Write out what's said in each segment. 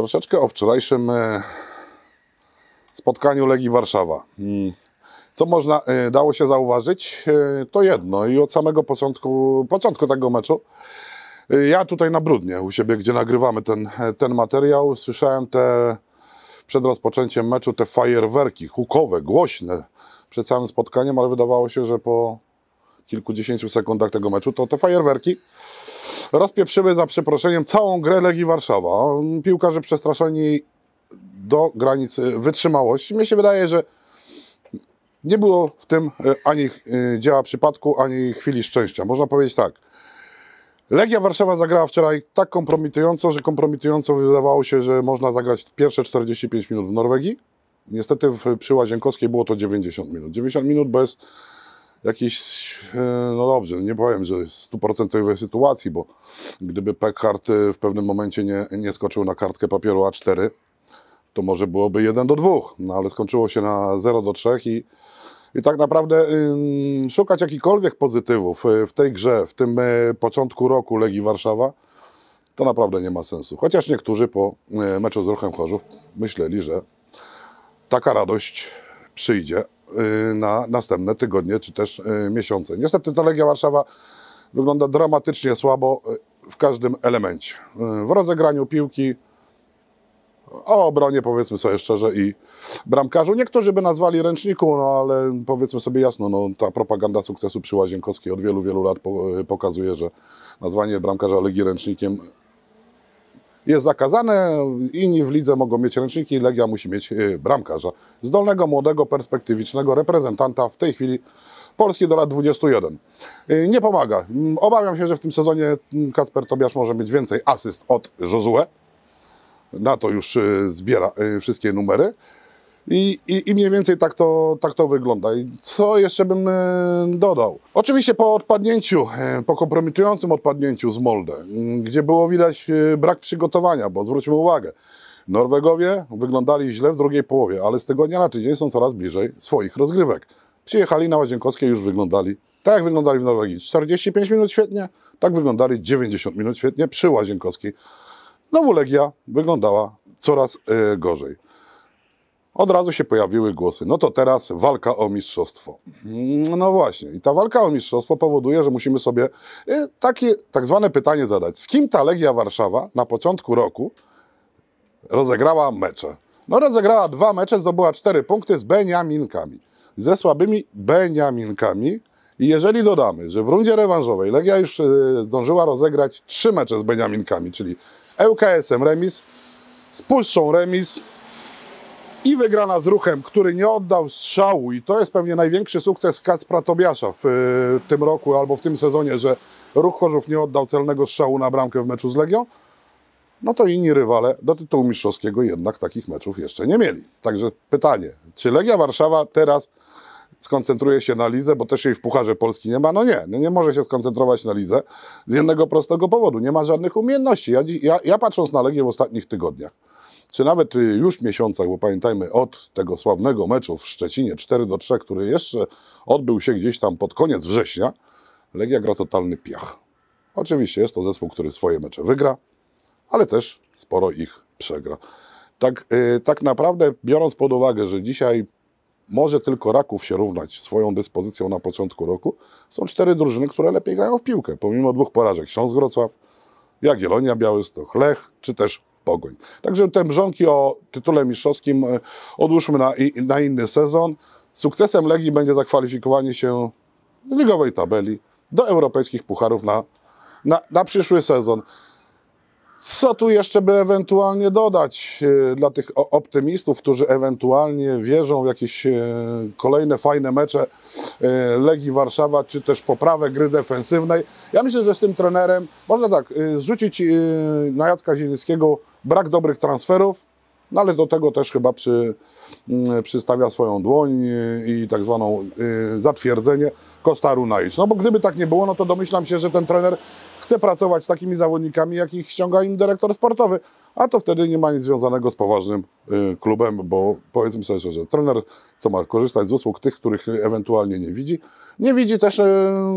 Troszeczkę o wczorajszym e, spotkaniu Legii Warszawa. Hmm. Co można, e, dało się zauważyć, e, to jedno i od samego początku, początku tego meczu ja tutaj na Brudnie u siebie, gdzie nagrywamy ten, ten materiał, słyszałem te przed rozpoczęciem meczu te fajerwerki hukowe, głośne przed całym spotkaniem, ale wydawało się, że po kilkudziesięciu sekundach tego meczu to te fajerwerki Rozpieprzyły za przeproszeniem całą grę Legii Warszawa. Piłkarze przestraszeni do granicy wytrzymałości. Mnie się wydaje, że nie było w tym e, ani e, dzieła przypadku, ani chwili szczęścia. Można powiedzieć tak. Legia Warszawa zagrała wczoraj tak kompromitująco, że kompromitująco wydawało się, że można zagrać pierwsze 45 minut w Norwegii. Niestety przy Łazienkowskiej było to 90 minut. 90 minut bez jakiejś, e, no dobrze, nie powiem, że stuprocentowej sytuacji, bo gdyby Peckhardt e, w pewnym momencie nie, nie skoczył na kartkę papieru A4, to może byłoby 1 do 2, no ale skończyło się na 0 do 3 i, i tak naprawdę szukać jakichkolwiek pozytywów e, w tej grze, w tym y, początku roku Legii Warszawa, to naprawdę nie ma sensu. Chociaż niektórzy po y, meczu z Ruchem Chorzów myśleli, że taka radość przyjdzie, Y, na następne tygodnie czy też y, miesiące. Niestety ta Legia Warszawa wygląda dramatycznie słabo y, w każdym elemencie. W rozegraniu piłki, o obronie powiedzmy sobie szczerze i bramkarzu. Niektórzy by nazwali ręczniku, no ale powiedzmy sobie jasno, no, ta propaganda sukcesu przy Łazienkowskiej od wielu, wielu lat pokazuje, że nazwanie bramkarza Legii ręcznikiem jest zakazane, inni w lidze mogą mieć ręczniki, Legia musi mieć e, bramkarza. Zdolnego, młodego, perspektywicznego reprezentanta w tej chwili Polski do lat 21. E, nie pomaga. Mm, obawiam się, że w tym sezonie mm, Kacper Tobiasz może mieć więcej asyst od Josue. Na to już e, zbiera wszystkie numery. I, i, I, mniej więcej tak to, tak to wygląda. I co jeszcze bym e, dodał? Oczywiście po odpadnięciu, e, po kompromitującym odpadnięciu z Molde, mm, gdzie było widać e, brak przygotowania, bo zwróćmy uwagę, Norwegowie wyglądali źle w drugiej połowie, ale z tygodnia na tydzień są coraz bliżej swoich rozgrywek. Przyjechali na Łazienkowskie już wyglądali tak, jak wyglądali w Norwegii. 45 minut świetnie, tak wyglądali 90 minut świetnie przy Łazienkowskiej. Znowu Legia wyglądała coraz gorzej. Od razu się pojawiły głosy. No to teraz walka o mistrzostwo. Mm, no właśnie. I ta walka o mistrzostwo powoduje, że musimy sobie y, takie tak zwane pytanie zadać. Z kim ta Legia Warszawa na początku roku rozegrała mecze? No rozegrała dwa mecze, zdobyła cztery punkty z Beniaminkami. Ze słabymi Beniaminkami. I jeżeli dodamy, że w rundzie rewanżowej Legia już y, zdążyła rozegrać trzy mecze z Beniaminkami, czyli ŁKS-em remis, z Puszczą remis, i wygrana z ruchem, który nie oddał strzału i to jest pewnie największy sukces Kacpra Tobiasza w y, tym roku albo w tym sezonie, że ruch Chorzów nie oddał celnego strzału na bramkę w meczu z Legią, no to inni rywale do tytułu mistrzowskiego jednak takich meczów jeszcze nie mieli. Także pytanie, czy Legia Warszawa teraz skoncentruje się na Lidze, bo też jej w Pucharze Polski nie ma. No nie, no nie może się skoncentrować na Lidze z jednego prostego powodu. Nie ma żadnych umiejętności. Ja, ja, ja patrząc na Legię w ostatnich tygodniach, czy nawet y, już miesiącach, bo pamiętajmy od tego sławnego meczu w Szczecinie 4 do 3, który jeszcze odbył się gdzieś tam pod koniec września, Legia gra totalny piach. Oczywiście jest to zespół, który swoje mecze wygra, ale też sporo ich przegra. Tak, yy, tak naprawdę, biorąc pod uwagę, że dzisiaj może tylko Raków się równać swoją dyspozycją na początku roku, są cztery drużyny, które lepiej grają w piłkę, pomimo dwóch porażek. Śląsk Wrocław, Jagiellonia Białystok, Lech, czy też Pogoń. Także te mrzonki o tytule mistrzowskim e, odłóżmy na, na inny sezon. Sukcesem Legii będzie zakwalifikowanie się ligowej tabeli do europejskich pucharów na, na, na przyszły sezon. Co tu jeszcze by ewentualnie dodać e, dla tych optymistów, którzy ewentualnie wierzą w jakieś e, kolejne fajne mecze Legii Warszawa, czy też poprawę gry defensywnej? Ja myślę, że z tym trenerem można tak zrzucić na Jacka Zielińskiego Brak dobrych transferów, no ale do tego też chyba przy, mm, przystawia swoją dłoń i tak zwaną y, zatwierdzenie Costa Runaic. No bo gdyby tak nie było, no to domyślam się, że ten trener chce pracować z takimi zawodnikami, jakich ściąga im dyrektor sportowy, a to wtedy nie ma nic związanego z poważnym y, klubem, bo powiedzmy sobie szczerze, trener co ma korzystać z usług tych, których ewentualnie nie widzi. Nie widzi też y,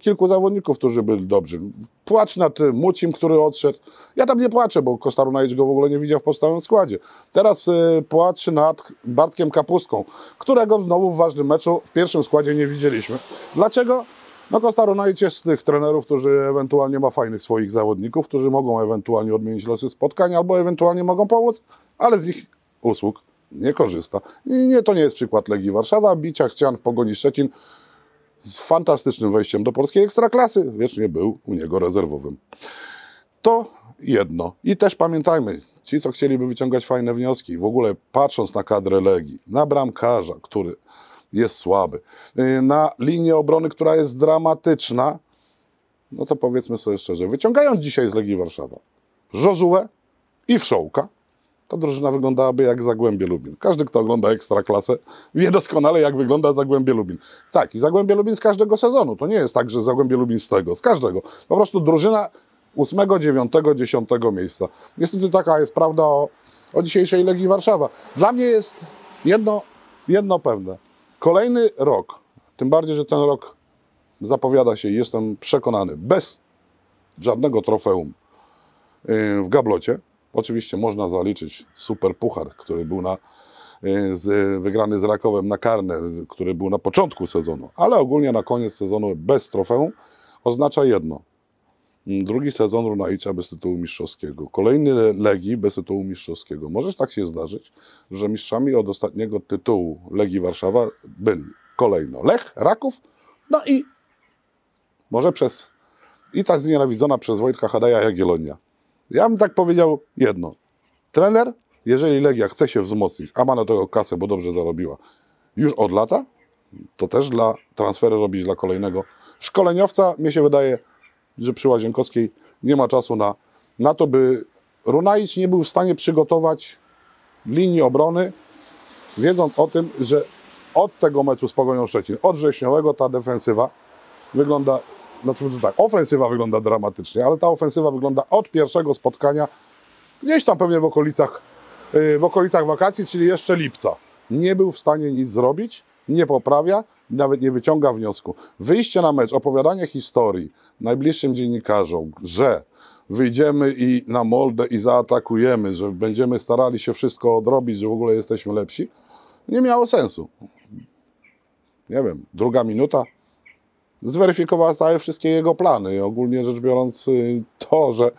kilku zawodników, którzy byli dobrzy. Płacz nad Mucim, który odszedł. Ja tam nie płaczę, bo Kostarunajcz go w ogóle nie widział w podstawowym składzie. Teraz y, płacz nad Bartkiem Kapustką, którego znowu w ważnym meczu w pierwszym składzie nie widzieliśmy. Dlaczego? No Kostaronajc no jest z tych trenerów, którzy ewentualnie ma fajnych swoich zawodników, którzy mogą ewentualnie odmienić losy spotkań albo ewentualnie mogą pomóc, ale z ich usług nie korzysta. I nie, to nie jest przykład Legii Warszawa, bicia chcian w Pogoni Szczecin z fantastycznym wejściem do polskiej ekstraklasy, wiecznie był u niego rezerwowym. To jedno. I też pamiętajmy, ci co chcieliby wyciągać fajne wnioski, w ogóle patrząc na kadrę Legii, na bramkarza, który jest słaby. Y, na linię obrony, która jest dramatyczna, no to powiedzmy sobie szczerze, wyciągając dzisiaj z Legii Warszawa Żozułę i Wszołka, ta drużyna wyglądałaby jak Zagłębie Lubin. Każdy, kto ogląda Ekstraklasę, wie doskonale, jak wygląda Zagłębie Lubin. Tak, i Zagłębie Lubin z każdego sezonu. To nie jest tak, że Zagłębie Lubin z tego, z każdego. Po prostu drużyna 8, 9, 10 miejsca. Niestety taka jest prawda o, o dzisiejszej Legii Warszawa. Dla mnie jest jedno, jedno pewne. Kolejny rok, tym bardziej, że ten rok zapowiada się, jestem przekonany, bez żadnego trofeum y, w gablocie. Oczywiście można zaliczyć super puchar, który był na, y, z, wygrany z Rakowem na karne, który był na początku sezonu, ale ogólnie na koniec sezonu bez trofeum oznacza jedno. Mm, drugi sezon Runaicza bez tytułu mistrzowskiego. Kolejny Legii bez tytułu mistrzowskiego. Możesz tak się zdarzyć, że mistrzami od ostatniego tytułu Legii Warszawa byli kolejno Lech, Raków, no i może przez i tak znienawidzona przez Wojtka Hadaja Jagiellonia. Ja bym tak powiedział jedno. Trener, jeżeli Legia chce się wzmocnić, a ma na tego kasę, bo dobrze zarobiła, już od lata, to też dla transfery robić dla kolejnego szkoleniowca, mnie się wydaje, że przy Łazienkowskiej nie ma czasu na, na to, by Runajcz nie był w stanie przygotować linii obrony, wiedząc o tym, że od tego meczu z Pogonią Szczecin, od wrześniowego ta defensywa wygląda, znaczy tak, ofensywa wygląda dramatycznie, ale ta ofensywa wygląda od pierwszego spotkania gdzieś tam pewnie w okolicach, y, w okolicach wakacji, czyli jeszcze lipca. Nie był w stanie nic zrobić, nie poprawia, nawet nie wyciąga wniosku. Wyjście na mecz, opowiadanie historii najbliższym dziennikarzom, że wyjdziemy i na moldę i zaatakujemy, że będziemy starali się wszystko odrobić, że w ogóle jesteśmy lepsi, nie miało sensu. Nie wiem, druga minuta zweryfikowała całe wszystkie jego plany. I ogólnie rzecz biorąc, y, to, że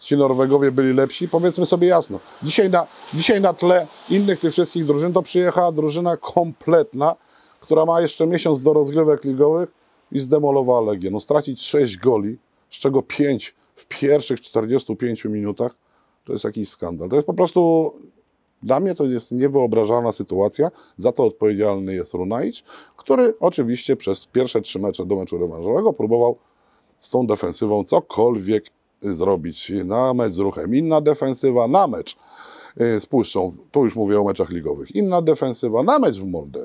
ci Norwegowie byli lepsi, powiedzmy sobie jasno. Dzisiaj na, dzisiaj na tle innych tych wszystkich drużyn to przyjechała drużyna kompletna, która ma jeszcze miesiąc do rozgrywek ligowych i zdemolowała Legię. No stracić 6 goli, z czego 5 w pierwszych 45 minutach, to jest jakiś skandal. To jest po prostu, dla mnie to jest niewyobrażalna sytuacja. Za to odpowiedzialny jest Runaic, który oczywiście przez pierwsze trzy mecze do meczu rewanżowego próbował z tą defensywą cokolwiek zrobić. Na mecz z ruchem inna defensywa, na mecz E, spuszczą. Tu już mówię o meczach ligowych. Inna defensywa na mecz w mordę.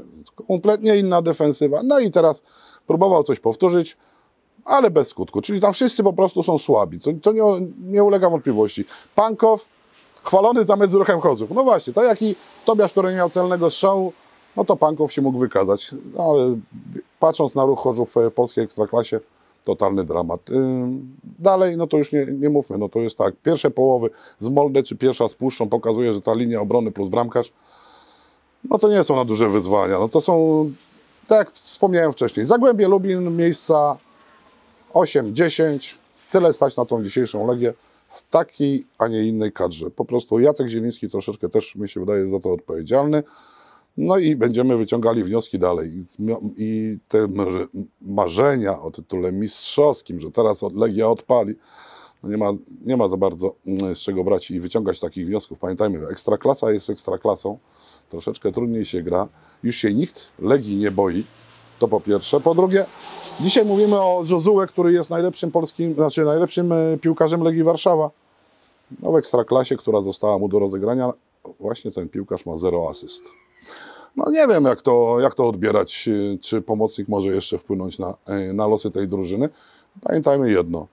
Kompletnie inna defensywa. No i teraz próbował coś powtórzyć, ale bez skutku. Czyli tam wszyscy po prostu są słabi. To, to nie, nie ulega wątpliwości. Pankow chwalony za mecz z ruchem Chodzów. No właśnie, tak jak i Tobiasz, który nie miał celnego strzału, no to Pankow się mógł wykazać. No ale patrząc na ruch Chorzów w polskiej ekstraklasie, totalny dramat. Y, dalej, no to już nie, nie mówmy, no to jest tak, pierwsze połowy z Molde czy pierwsza z Puszczą pokazuje, że ta linia obrony plus bramkarz, no to nie są na duże wyzwania, no to są, tak jak wspomniałem wcześniej, Zagłębie Lubin, miejsca 8, 10, tyle stać na tą dzisiejszą Legię w takiej, a nie innej kadrze. Po prostu Jacek Zieliński troszeczkę też, mi się wydaje, za to odpowiedzialny. No i będziemy wyciągali wnioski dalej. I te marzenia o tytule mistrzowskim, że teraz Legia odpali, no nie, ma, nie ma za bardzo mm, z czego brać i wyciągać takich wniosków. Pamiętajmy, ekstraklasa jest ekstraklasą, troszeczkę trudniej się gra. Już się nikt Legii nie boi, to po pierwsze. Po drugie, dzisiaj mówimy o Jozue, który jest najlepszym polskim, znaczy najlepszym e, piłkarzem Legii Warszawa. No w ekstraklasie, która została mu do rozegrania, właśnie ten piłkarz ma zero asyst. No nie wiem, jak to, jak to odbierać, y, czy pomocnik może jeszcze wpłynąć na, y, na losy tej drużyny. Pamiętajmy jedno,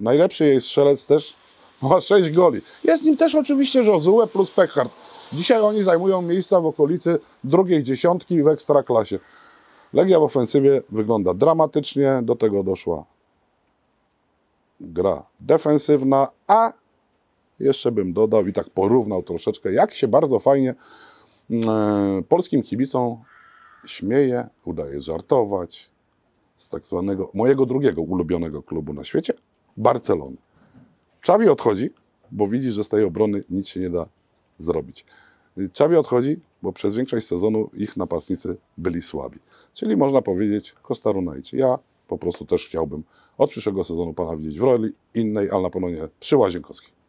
najlepszy jej strzelec też ma 6 goli. Jest nim też oczywiście Josue plus Peckhardt. Dzisiaj oni zajmują miejsca w okolicy drugiej dziesiątki w ekstraklasie. Legia w ofensywie wygląda dramatycznie, do tego doszła gra defensywna, a jeszcze bym dodał i tak porównał troszeczkę, jak się bardzo fajnie Mm, e, polskim kibicom śmieje, udaje żartować z tak zwanego mojego drugiego ulubionego klubu na świecie, Barcelony. Czawi odchodzi, bo widzi, że z tej obrony nic się nie da zrobić. Czawi odchodzi, bo przez większość sezonu ich napastnicy byli słabi. Czyli można powiedzieć Kostarunajczy. Ja po prostu też chciałbym od przyszłego sezonu pana widzieć w roli innej, ale na pewno nie przy Łazienkowskiej.